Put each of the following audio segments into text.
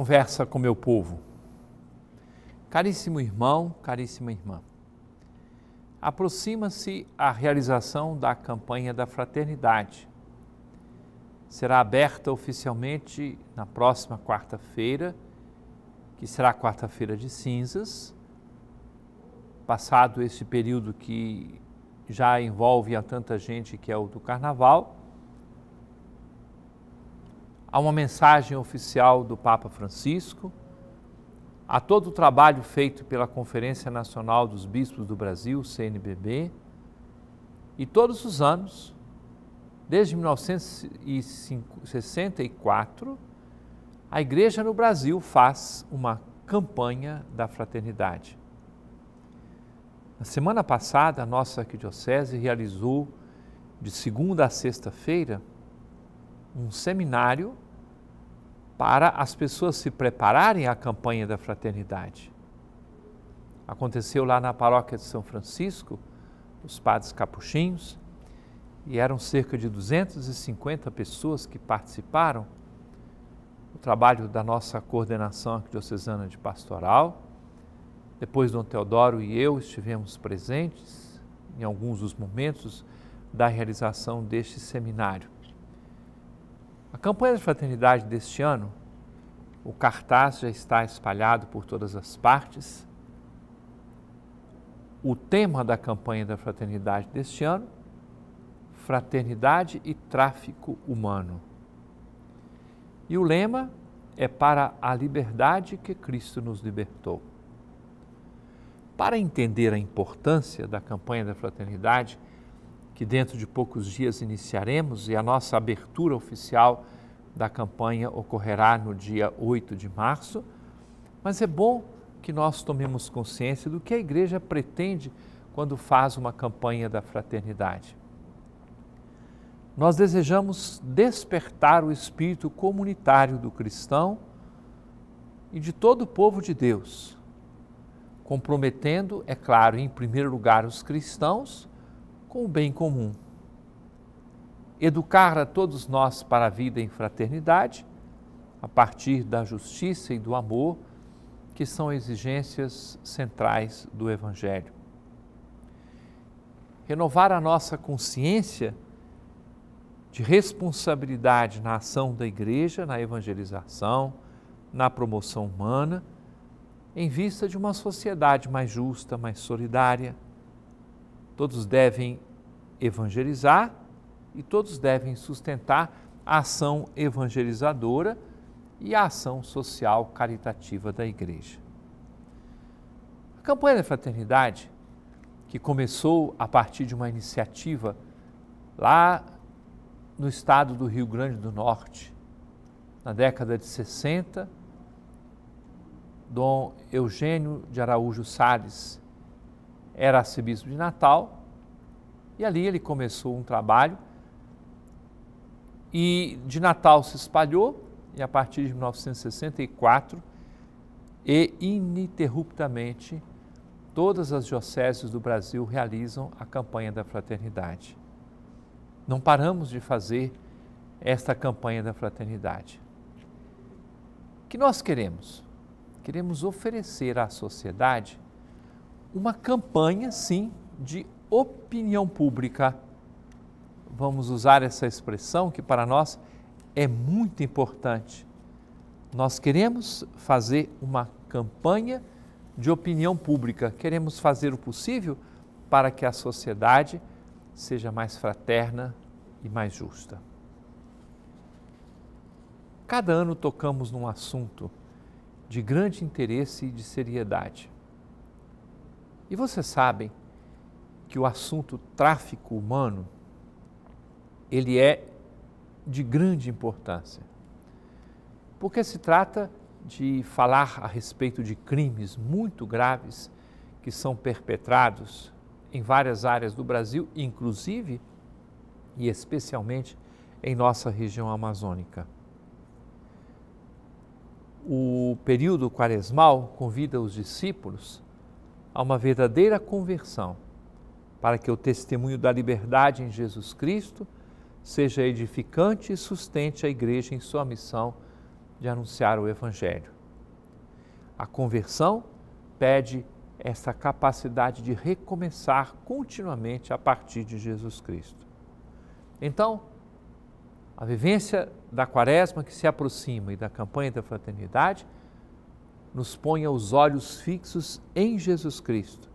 conversa com meu povo. Caríssimo irmão, caríssima irmã, aproxima-se a realização da campanha da fraternidade. Será aberta oficialmente na próxima quarta-feira, que será quarta-feira de cinzas. Passado esse período que já envolve a tanta gente que é o do carnaval, a uma mensagem oficial do Papa Francisco, a todo o trabalho feito pela Conferência Nacional dos Bispos do Brasil, CNBB, e todos os anos, desde 1964, a Igreja no Brasil faz uma campanha da fraternidade. Na semana passada, a nossa arquidiocese realizou, de segunda a sexta-feira, um seminário para as pessoas se prepararem à campanha da fraternidade. Aconteceu lá na paróquia de São Francisco, os padres capuchinhos, e eram cerca de 250 pessoas que participaram. O trabalho da nossa coordenação arquidiocesana de pastoral. Depois, Dom Teodoro e eu estivemos presentes em alguns dos momentos da realização deste seminário. A campanha de fraternidade deste ano, o cartaz já está espalhado por todas as partes. O tema da campanha da fraternidade deste ano, fraternidade e tráfico humano. E o lema é para a liberdade que Cristo nos libertou. Para entender a importância da campanha da fraternidade que dentro de poucos dias iniciaremos e a nossa abertura oficial da campanha ocorrerá no dia 8 de março. Mas é bom que nós tomemos consciência do que a igreja pretende quando faz uma campanha da fraternidade. Nós desejamos despertar o espírito comunitário do cristão e de todo o povo de Deus, comprometendo, é claro, em primeiro lugar os cristãos, com o bem comum. Educar a todos nós para a vida em fraternidade, a partir da justiça e do amor, que são exigências centrais do Evangelho. Renovar a nossa consciência de responsabilidade na ação da igreja, na evangelização, na promoção humana, em vista de uma sociedade mais justa, mais solidária, Todos devem evangelizar e todos devem sustentar a ação evangelizadora e a ação social caritativa da igreja. A campanha da fraternidade, que começou a partir de uma iniciativa lá no estado do Rio Grande do Norte, na década de 60, Dom Eugênio de Araújo Sales era arcebispo de Natal, e ali ele começou um trabalho. E de Natal se espalhou, e a partir de 1964, e ininterruptamente, todas as dioceses do Brasil realizam a campanha da fraternidade. Não paramos de fazer esta campanha da fraternidade. O que nós queremos? Queremos oferecer à sociedade uma campanha, sim, de opinião pública. Vamos usar essa expressão que para nós é muito importante. Nós queremos fazer uma campanha de opinião pública, queremos fazer o possível para que a sociedade seja mais fraterna e mais justa. Cada ano tocamos num assunto de grande interesse e de seriedade. E vocês sabem que o assunto tráfico humano ele é de grande importância. Porque se trata de falar a respeito de crimes muito graves que são perpetrados em várias áreas do Brasil, inclusive e especialmente em nossa região amazônica. O período quaresmal convida os discípulos a uma verdadeira conversão, para que o testemunho da liberdade em Jesus Cristo seja edificante e sustente a igreja em sua missão de anunciar o Evangelho. A conversão pede essa capacidade de recomeçar continuamente a partir de Jesus Cristo. Então, a vivência da quaresma que se aproxima e da campanha da fraternidade nos ponha os olhos fixos em Jesus Cristo.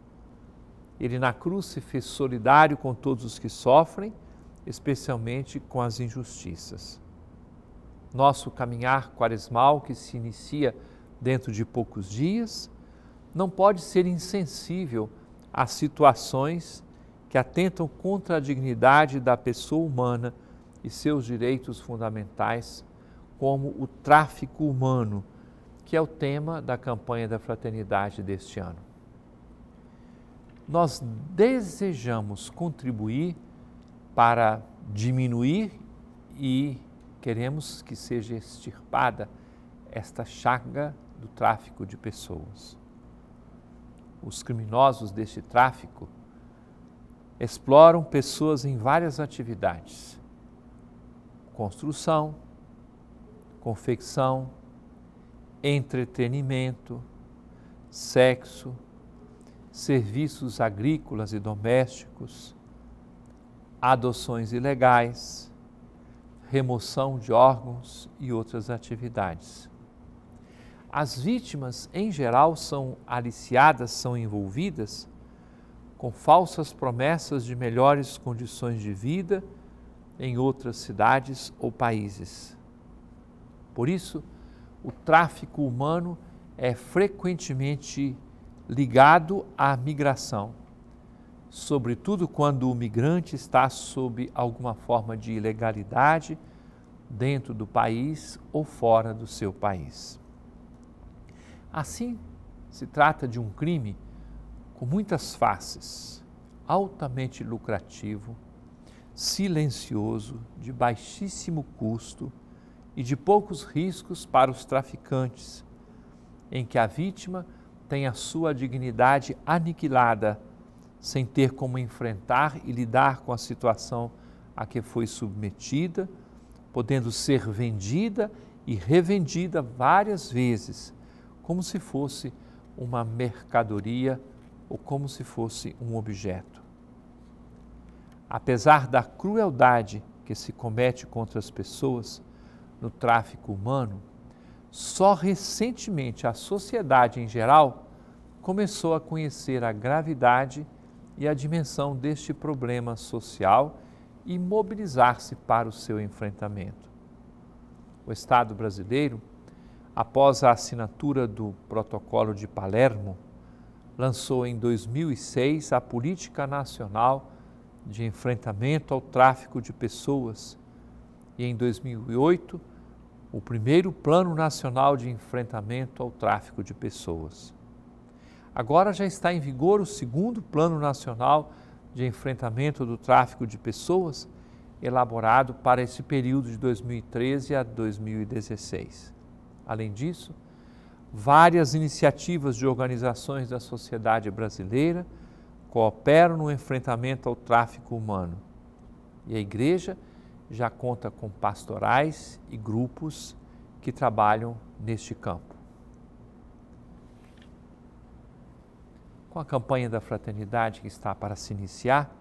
Ele na cruz se fez solidário com todos os que sofrem, especialmente com as injustiças. Nosso caminhar quaresmal, que se inicia dentro de poucos dias, não pode ser insensível às situações que atentam contra a dignidade da pessoa humana e seus direitos fundamentais, como o tráfico humano que é o tema da campanha da fraternidade deste ano. Nós desejamos contribuir para diminuir e queremos que seja extirpada esta chaga do tráfico de pessoas. Os criminosos deste tráfico exploram pessoas em várias atividades: construção, confecção, entretenimento, sexo, serviços agrícolas e domésticos, adoções ilegais, remoção de órgãos e outras atividades. As vítimas, em geral, são aliciadas, são envolvidas com falsas promessas de melhores condições de vida em outras cidades ou países. Por isso, o tráfico humano é frequentemente ligado à migração, sobretudo quando o migrante está sob alguma forma de ilegalidade dentro do país ou fora do seu país. Assim, se trata de um crime com muitas faces, altamente lucrativo, silencioso, de baixíssimo custo e de poucos riscos para os traficantes, em que a vítima tem a sua dignidade aniquilada, sem ter como enfrentar e lidar com a situação a que foi submetida, podendo ser vendida e revendida várias vezes, como se fosse uma mercadoria ou como se fosse um objeto. Apesar da crueldade que se comete contra as pessoas, no tráfico humano, só recentemente a sociedade em geral começou a conhecer a gravidade e a dimensão deste problema social e mobilizar-se para o seu enfrentamento. O Estado brasileiro, após a assinatura do Protocolo de Palermo, lançou em 2006 a Política Nacional de Enfrentamento ao Tráfico de Pessoas e em 2008 o primeiro Plano Nacional de Enfrentamento ao Tráfico de Pessoas. Agora já está em vigor o segundo Plano Nacional de Enfrentamento do Tráfico de Pessoas, elaborado para esse período de 2013 a 2016. Além disso, várias iniciativas de organizações da sociedade brasileira cooperam no enfrentamento ao tráfico humano. E a Igreja já conta com pastorais e grupos que trabalham neste campo. Com a campanha da fraternidade que está para se iniciar,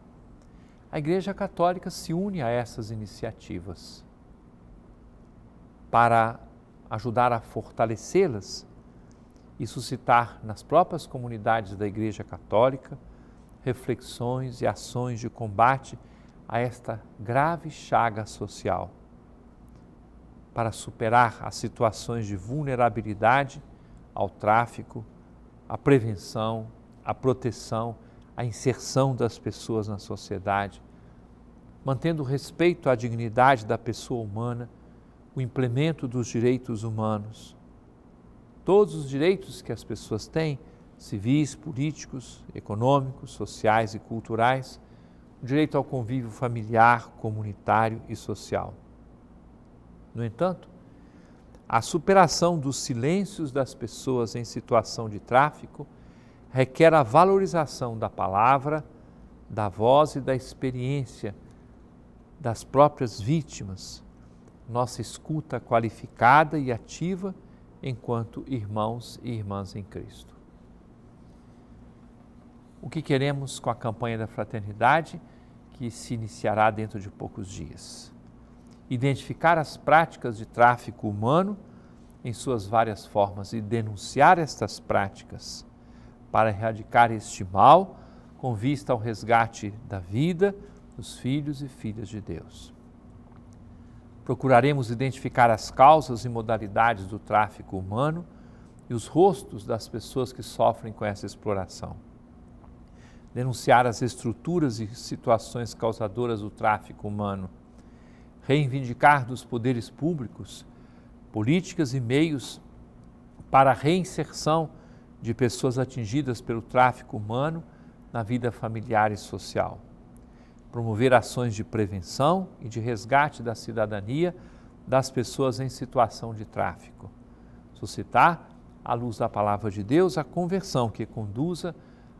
a Igreja Católica se une a essas iniciativas. Para ajudar a fortalecê-las e suscitar nas próprias comunidades da Igreja Católica reflexões e ações de combate a esta grave chaga social para superar as situações de vulnerabilidade ao tráfico, à prevenção, à proteção, à inserção das pessoas na sociedade, mantendo respeito à dignidade da pessoa humana, o implemento dos direitos humanos. Todos os direitos que as pessoas têm, civis, políticos, econômicos, sociais e culturais, direito ao convívio familiar, comunitário e social. No entanto, a superação dos silêncios das pessoas em situação de tráfico requer a valorização da palavra, da voz e da experiência das próprias vítimas, nossa escuta qualificada e ativa enquanto irmãos e irmãs em Cristo. O que queremos com a campanha da fraternidade? que se iniciará dentro de poucos dias. Identificar as práticas de tráfico humano em suas várias formas e denunciar estas práticas para erradicar este mal com vista ao resgate da vida dos filhos e filhas de Deus. Procuraremos identificar as causas e modalidades do tráfico humano e os rostos das pessoas que sofrem com essa exploração denunciar as estruturas e situações causadoras do tráfico humano, reivindicar dos poderes públicos políticas e meios para a reinserção de pessoas atingidas pelo tráfico humano na vida familiar e social, promover ações de prevenção e de resgate da cidadania das pessoas em situação de tráfico, suscitar, à luz da palavra de Deus, a conversão que conduza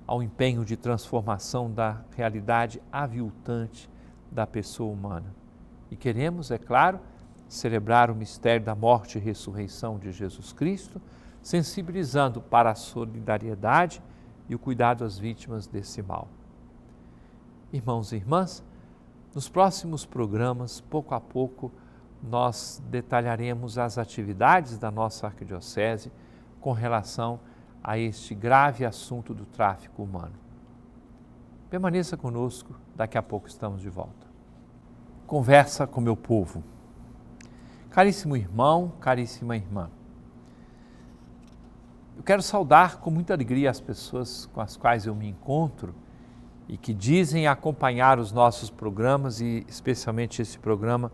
ao empenho de transformação da realidade aviltante da pessoa humana. E queremos, é claro, celebrar o mistério da morte e ressurreição de Jesus Cristo, sensibilizando para a solidariedade e o cuidado às vítimas desse mal. Irmãos e irmãs, nos próximos programas, pouco a pouco, nós detalharemos as atividades da nossa arquidiocese com relação a a este grave assunto do tráfico humano. Permaneça conosco, daqui a pouco estamos de volta. Conversa com meu povo. Caríssimo irmão, caríssima irmã, eu quero saudar com muita alegria as pessoas com as quais eu me encontro e que dizem acompanhar os nossos programas e especialmente esse programa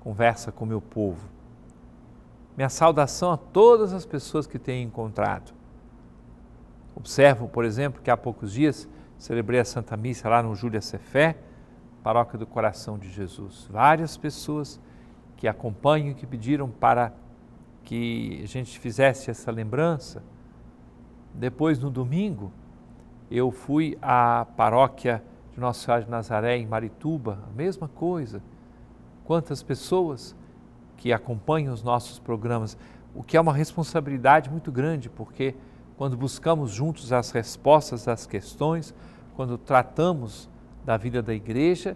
Conversa com meu povo. Minha saudação a todas as pessoas que tenho encontrado. Observo, por exemplo, que há poucos dias celebrei a Santa Missa lá no Júlia Cefé, Paróquia do Coração de Jesus. Várias pessoas que acompanham, que pediram para que a gente fizesse essa lembrança. Depois, no domingo, eu fui à paróquia de Nossa Senhora de Nazaré, em Marituba, a mesma coisa. Quantas pessoas que acompanham os nossos programas, o que é uma responsabilidade muito grande, porque quando buscamos juntos as respostas às questões, quando tratamos da vida da igreja,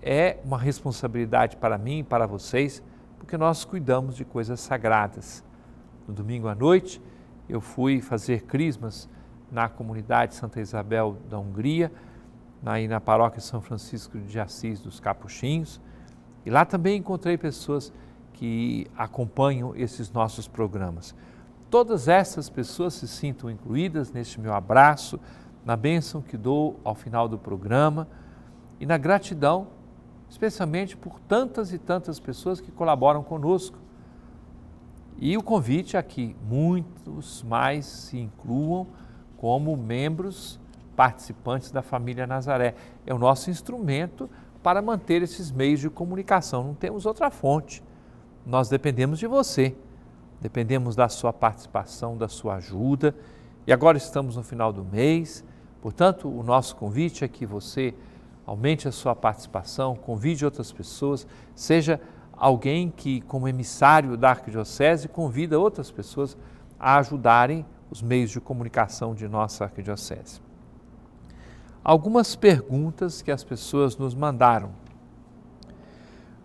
é uma responsabilidade para mim e para vocês, porque nós cuidamos de coisas sagradas. No domingo à noite, eu fui fazer crismas na comunidade Santa Isabel da Hungria, na, na paróquia São Francisco de Assis dos Capuchinhos, e lá também encontrei pessoas que acompanham esses nossos programas todas essas pessoas se sintam incluídas neste meu abraço, na bênção que dou ao final do programa e na gratidão, especialmente por tantas e tantas pessoas que colaboram conosco. E o convite é que muitos mais se incluam como membros participantes da família Nazaré. É o nosso instrumento para manter esses meios de comunicação, não temos outra fonte. Nós dependemos de você. Dependemos da sua participação, da sua ajuda. E agora estamos no final do mês, portanto, o nosso convite é que você aumente a sua participação, convide outras pessoas, seja alguém que, como emissário da Arquidiocese, convida outras pessoas a ajudarem os meios de comunicação de nossa Arquidiocese. Algumas perguntas que as pessoas nos mandaram.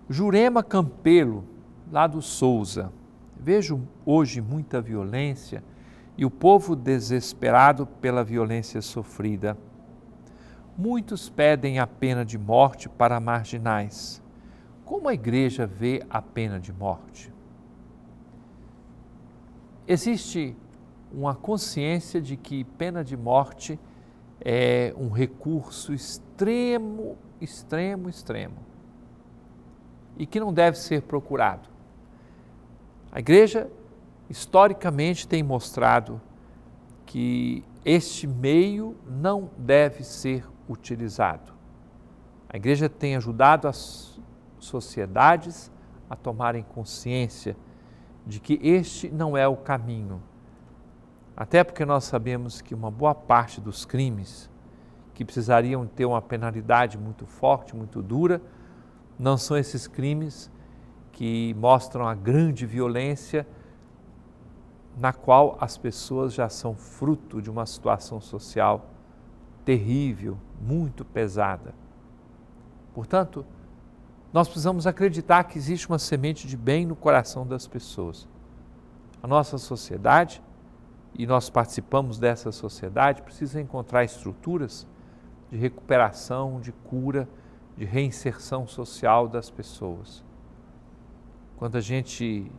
Jurema Campelo, lá do Souza, Vejo hoje muita violência e o povo desesperado pela violência sofrida. Muitos pedem a pena de morte para marginais. Como a igreja vê a pena de morte? Existe uma consciência de que pena de morte é um recurso extremo, extremo, extremo e que não deve ser procurado. A igreja historicamente tem mostrado que este meio não deve ser utilizado. A igreja tem ajudado as sociedades a tomarem consciência de que este não é o caminho. Até porque nós sabemos que uma boa parte dos crimes que precisariam ter uma penalidade muito forte, muito dura, não são esses crimes que mostram a grande violência na qual as pessoas já são fruto de uma situação social terrível, muito pesada. Portanto, nós precisamos acreditar que existe uma semente de bem no coração das pessoas. A nossa sociedade, e nós participamos dessa sociedade, precisa encontrar estruturas de recuperação, de cura, de reinserção social das pessoas quando a gente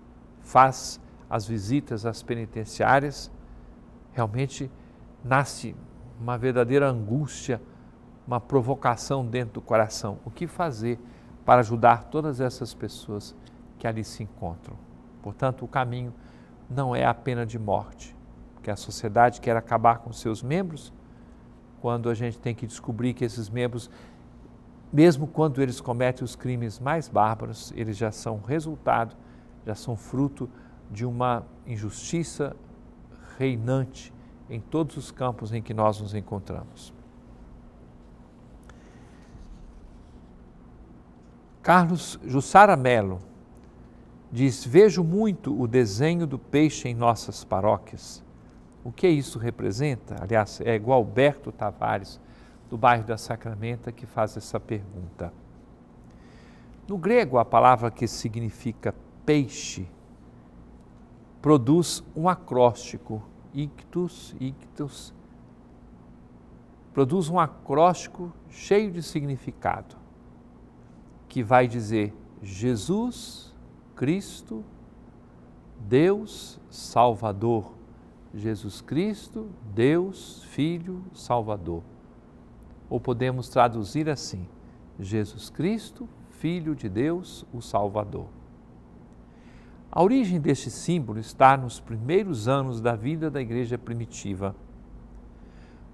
faz as visitas às penitenciárias, realmente nasce uma verdadeira angústia, uma provocação dentro do coração. O que fazer para ajudar todas essas pessoas que ali se encontram? Portanto, o caminho não é a pena de morte, porque a sociedade quer acabar com seus membros, quando a gente tem que descobrir que esses membros mesmo quando eles cometem os crimes mais bárbaros, eles já são resultado, já são fruto de uma injustiça reinante em todos os campos em que nós nos encontramos. Carlos Jussara Melo diz: Vejo muito o desenho do peixe em nossas paróquias. O que isso representa? Aliás, é igual Alberto Tavares do bairro da Sacramento que faz essa pergunta. No grego, a palavra que significa peixe produz um acróstico, ictus, ictus, produz um acróstico cheio de significado, que vai dizer Jesus, Cristo, Deus, Salvador. Jesus Cristo, Deus, Filho, Salvador ou podemos traduzir assim: Jesus Cristo, Filho de Deus, o Salvador. A origem deste símbolo está nos primeiros anos da vida da igreja primitiva.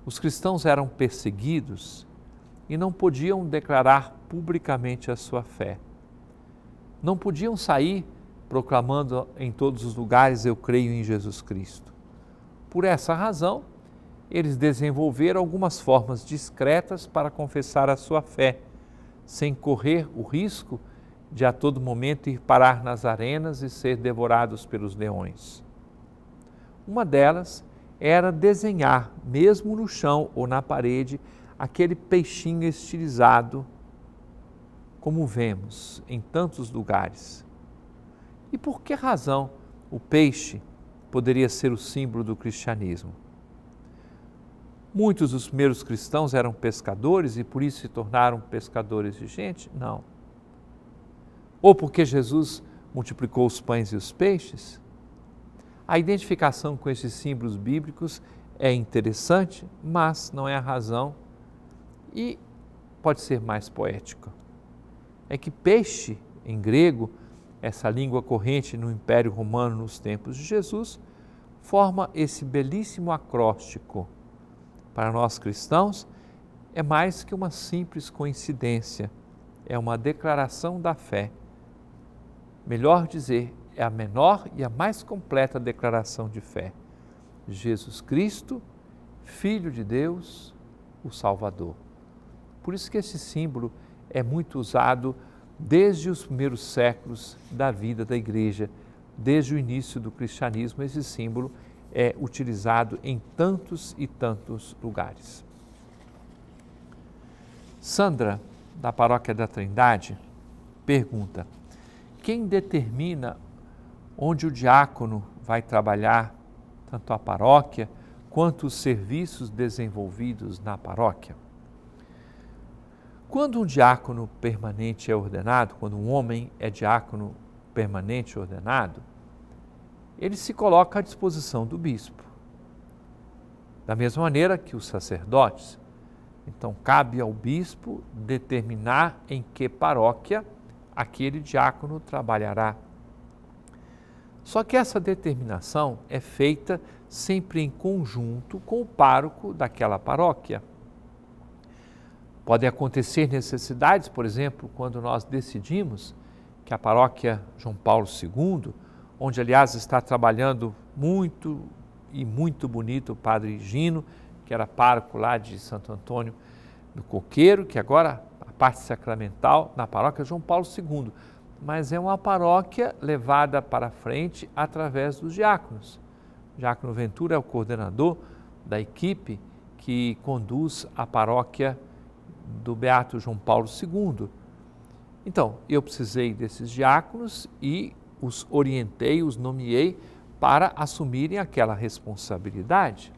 Os cristãos eram perseguidos e não podiam declarar publicamente a sua fé. Não podiam sair proclamando em todos os lugares: Eu creio em Jesus Cristo. Por essa razão, eles desenvolveram algumas formas discretas para confessar a sua fé, sem correr o risco de a todo momento ir parar nas arenas e ser devorados pelos leões. Uma delas era desenhar, mesmo no chão ou na parede, aquele peixinho estilizado, como vemos em tantos lugares. E por que razão o peixe poderia ser o símbolo do cristianismo? muitos dos primeiros cristãos eram pescadores e por isso se tornaram pescadores de gente? Não. Ou porque Jesus multiplicou os pães e os peixes? A identificação com esses símbolos bíblicos é interessante, mas não é a razão e pode ser mais poética. É que peixe, em grego, essa língua corrente no Império Romano nos tempos de Jesus, forma esse belíssimo acróstico para nós cristãos, é mais que uma simples coincidência, é uma declaração da fé. Melhor dizer, é a menor e a mais completa declaração de fé. Jesus Cristo, Filho de Deus, o Salvador. Por isso que esse símbolo é muito usado desde os primeiros séculos da vida da igreja, desde o início do cristianismo, esse símbolo é utilizado em tantos e tantos lugares. Sandra, da Paróquia da Trindade, pergunta: quem determina onde o diácono vai trabalhar, tanto a paróquia quanto os serviços desenvolvidos na paróquia? Quando um diácono permanente é ordenado, quando um homem é diácono permanente ordenado, ele se coloca à disposição do bispo. Da mesma maneira que os sacerdotes. Então, cabe ao bispo determinar em que paróquia aquele diácono trabalhará. Só que essa determinação é feita sempre em conjunto com o pároco daquela paróquia. Podem acontecer necessidades, por exemplo, quando nós decidimos que a paróquia João Paulo II onde, aliás, está trabalhando muito e muito bonito o padre Gino, que era pároco lá de Santo Antônio do Coqueiro, que agora a parte sacramental na paróquia João Paulo II, mas é uma paróquia levada para frente através dos diáconos. diácono Ventura é o coordenador da equipe que conduz a paróquia do Beato João Paulo II. Então, eu precisei desses diáconos e os orientei, os nomeei para assumirem aquela responsabilidade.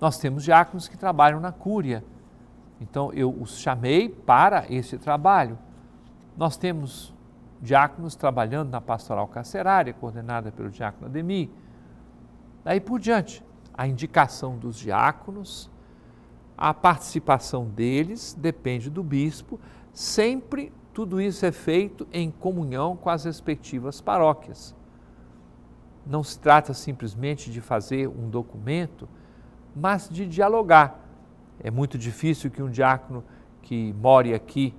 Nós temos diáconos que trabalham na cúria, então eu os chamei para esse trabalho. Nós temos diáconos trabalhando na pastoral carcerária, coordenada pelo diácono Ademir. Daí por diante, a indicação dos diáconos, a participação deles depende do bispo, sempre tudo isso é feito em comunhão com as respectivas paróquias. Não se trata simplesmente de fazer um documento, mas de dialogar. É muito difícil que um diácono que more aqui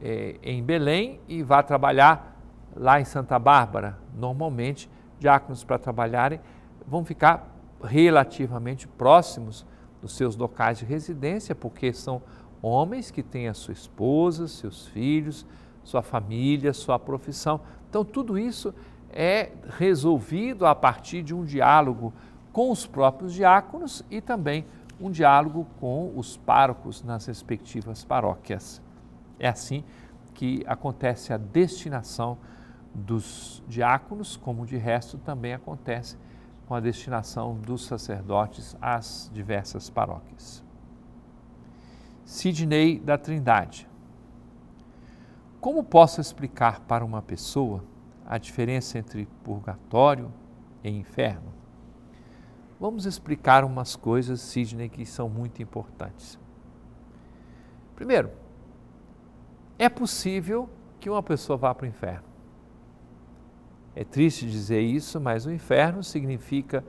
é, em Belém e vá trabalhar lá em Santa Bárbara. Normalmente, diáconos para trabalharem vão ficar relativamente próximos dos seus locais de residência, porque são homens que têm a sua esposa, seus filhos, sua família, sua profissão. Então, tudo isso é resolvido a partir de um diálogo com os próprios diáconos e também um diálogo com os párocos nas respectivas paróquias. É assim que acontece a destinação dos diáconos, como de resto também acontece com a destinação dos sacerdotes às diversas paróquias. Sidney da Trindade. Como posso explicar para uma pessoa a diferença entre purgatório e inferno? Vamos explicar umas coisas, Sidney, que são muito importantes. Primeiro, é possível que uma pessoa vá para o inferno. É triste dizer isso, mas o inferno significa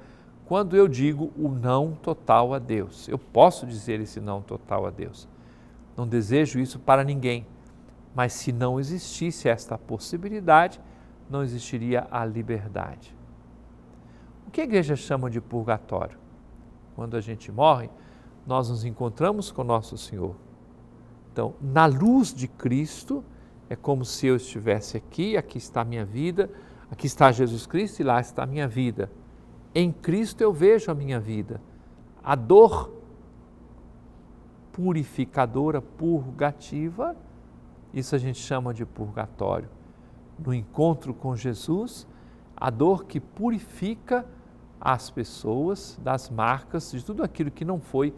quando eu digo o não total a Deus. Eu posso dizer esse não total a Deus não desejo isso para ninguém. Mas se não existisse esta possibilidade, não existiria a liberdade. O que a igreja chama de purgatório? Quando a gente morre, nós nos encontramos com nosso Senhor. Então, na luz de Cristo, é como se eu estivesse aqui, aqui está a minha vida, aqui está Jesus Cristo e lá está a minha vida. Em Cristo eu vejo a minha vida. A dor purificadora, purgativa, isso a gente chama de purgatório. No encontro com Jesus, a dor que purifica as pessoas das marcas de tudo aquilo que não foi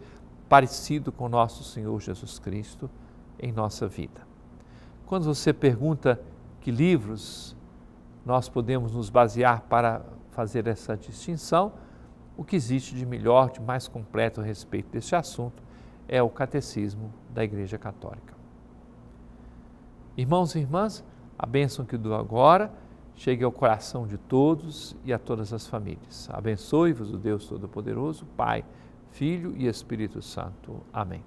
parecido com nosso Senhor Jesus Cristo em nossa vida. Quando você pergunta que livros nós podemos nos basear para fazer essa distinção, o que existe de melhor, de mais completo a respeito desse assunto é o Catecismo da Igreja Católica. Irmãos e irmãs, a bênção que dou agora chegue ao coração de todos e a todas as famílias. Abençoe-vos o Deus Todo-Poderoso, Pai, Filho e Espírito Santo. Amém.